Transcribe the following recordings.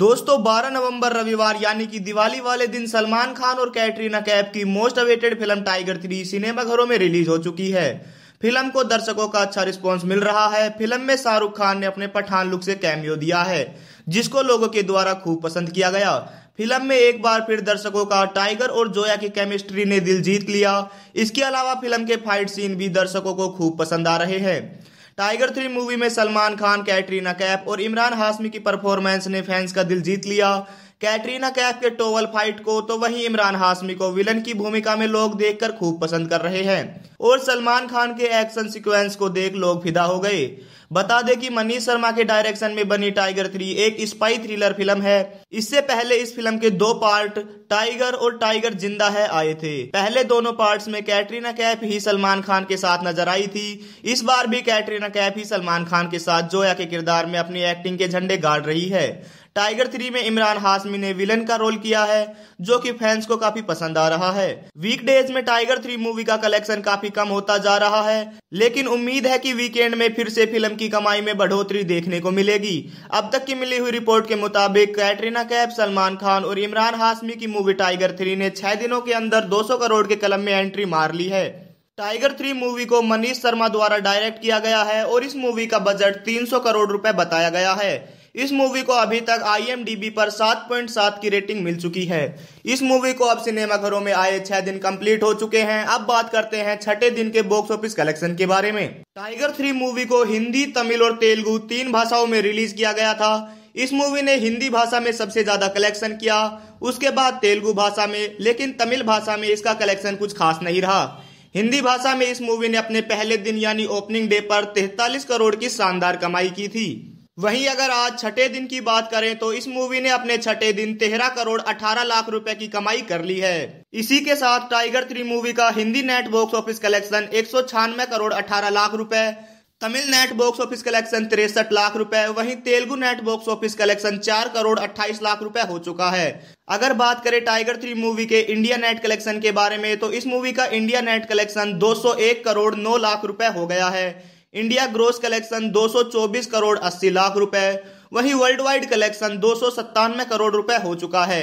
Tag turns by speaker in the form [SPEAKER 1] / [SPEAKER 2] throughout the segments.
[SPEAKER 1] दोस्तों 12 नवंबर रविवार यानी कि दिवाली वाले दिन सलमान खान और कैटरीना कैफ की most awaited film Tiger three cinema घरों में रिलीज हो चुकी है फिल्म को दर्शकों का अच्छा रिस्पॉन्स मिल रहा है फिल्म में शाहरुख खान ने अपने पठान लुक से कैमियो दिया है जिसको लोगों के द्वारा खूब पसंद किया गया फिल्म में एक बार फिर दर्शकों का टाइगर और जोया की केमिस्ट्री ने दिल जीत लिया इसके अलावा फिल्म के फाइट सीन भी दर्शकों को खूब पसंद आ रहे हैं टाइगर थ्री मूवी में सलमान खान कैटरीना कैफ और इमरान हाशमी की परफॉर्मेंस ने फैंस का दिल जीत लिया कैटरीना कैफ के टोवल फाइट को तो वहीं इमरान हाशमी को विलन की भूमिका में लोग देखकर खूब पसंद कर रहे हैं और सलमान खान के एक्शन सीक्वेंस को देख लोग फिदा हो गए बता दें कि मनीष शर्मा के डायरेक्शन में बनी टाइगर थ्री एक स्पाई थ्रिलर फिल्म है इससे पहले इस फिल्म के दो पार्ट टाइगर और टाइगर जिंदा है आए थे पहले दोनों पार्ट्स में कैटरीना कैफ ही सलमान खान के साथ नजर आई थी इस बार भी कैटरीना कैफ ही सलमान खान के साथ जोया के किरदार में अपनी एक्टिंग के झंडे गाड़ रही है टाइगर थ्री में इमरान हाशमी ने विलन का रोल किया है जो कि फैंस को काफी पसंद आ रहा है वीकडेज में टाइगर थ्री मूवी का कलेक्शन काफी कम होता जा रहा है लेकिन उम्मीद है कि वीकेंड में फिर से फिल्म की कमाई में बढ़ोतरी देखने को मिलेगी अब तक की मिली हुई रिपोर्ट के मुताबिक कैटरीना कैफ सलमान खान और इमरान हाशमी की मूवी टाइगर थ्री ने छह दिनों के अंदर दो करोड़ के कलम में एंट्री मार ली है टाइगर थ्री मूवी को मनीष शर्मा द्वारा डायरेक्ट किया गया है और इस मूवी का बजट 300 करोड़ रुपए बताया गया है इस मूवी को अभी तक आई पर 7.7 की रेटिंग मिल चुकी है इस मूवी को अब सिनेमाघरों में आए छह दिन कंप्लीट हो चुके हैं अब बात करते हैं छठे दिन के बॉक्स ऑफिस कलेक्शन के बारे में टाइगर थ्री मूवी को हिंदी तमिल और तेलुगु तीन भाषाओं में रिलीज किया गया था इस मूवी ने हिंदी भाषा में सबसे ज्यादा कलेक्शन किया उसके बाद तेलुगु भाषा में लेकिन तमिल भाषा में इसका कलेक्शन कुछ खास नहीं रहा हिंदी भाषा में इस मूवी ने अपने पहले दिन यानी ओपनिंग डे पर 43 करोड़ की शानदार कमाई की थी वहीं अगर आज छठे दिन की बात करें तो इस मूवी ने अपने छठे दिन तेरह करोड़ अठारह लाख रुपए की कमाई कर ली है इसी के साथ टाइगर थ्री मूवी का Hindi net box office collection एक करोड़ अठारह लाख रुपए Tamil net box office collection तिरसठ लाख रुपए वहीं Telugu net box office collection चार करोड़ अट्ठाईस लाख रुपए हो चुका है अगर बात करें टाइगर थ्री मूवी के इंडिया नेट कलेक्शन के बारे में तो इस मूवी का India net collection 201 crore 9 lakh रुपए हो गया है India gross collection 224 crore 80 lakh रुपए वहीं वर्ल्ड वाइड कलेक्शन दो करोड़ रुपए हो चुका है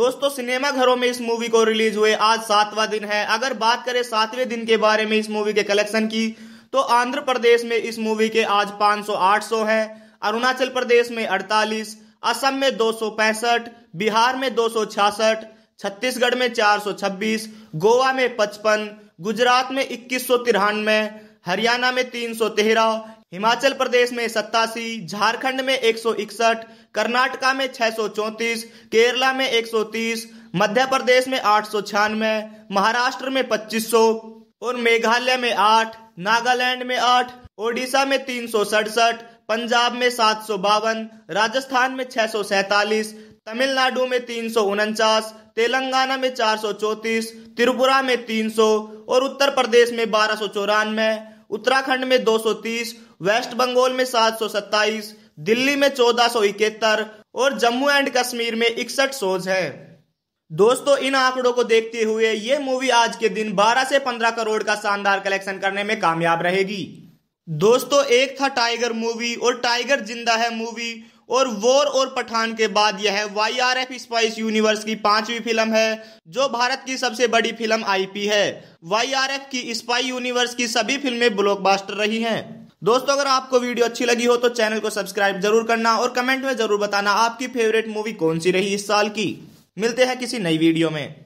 [SPEAKER 1] दोस्तों सिनेमा घरों में इस मूवी को रिलीज हुए आज सातवां दिन है अगर बात करें सातवें दिन के बारे में इस मूवी के कलेक्शन की तो आंध्र प्रदेश में इस मूवी के आज 500 800 है अरुणाचल प्रदेश में 48 असम में दो बिहार में दो छत्तीसगढ़ में 426 गोवा में 55 गुजरात में इक्कीस सौ तिरानवे हरियाणा में तीन हिमाचल प्रदेश में सत्तासी झारखंड में एक कर्नाटका में छह केरला में 130, मध्य प्रदेश में आठ सौ छियानवे महाराष्ट्र में पच्चीस सौ और मेघालय में आठ नागालैंड में आठ ओडिशा में तीन पंजाब में सात राजस्थान में छह तमिलनाडु में तीन तेलंगाना में चार त्रिपुरा में 300 और उत्तर प्रदेश में बारह सौ चौरानवे उत्तराखंड में 230, वेस्ट बंगाल में 727, दिल्ली में चौदह और जम्मू एंड कश्मीर में इकसठ शोज हैं दोस्तों इन आंकड़ों को देखते हुए ये मूवी आज के दिन 12 से 15 करोड़ का शानदार कलेक्शन करने में कामयाब रहेगी दोस्तों एक था टाइगर मूवी और टाइगर जिंदा है मूवी और वॉर और पठान के बाद यह है Y R F spy's universe की पांचवी फिल्म है जो भारत की सबसे बड़ी फिल्म आईपी है वाई आर एफ की स्पाई यूनिवर्स की सभी फिल्में ब्लॉकबास्टर रही हैं दोस्तों अगर आपको वीडियो अच्छी लगी हो तो चैनल को सब्सक्राइब जरूर करना और कमेंट में जरूर बताना आपकी फेवरेट मूवी कौन सी रही इस साल की मिलते हैं किसी नई वीडियो में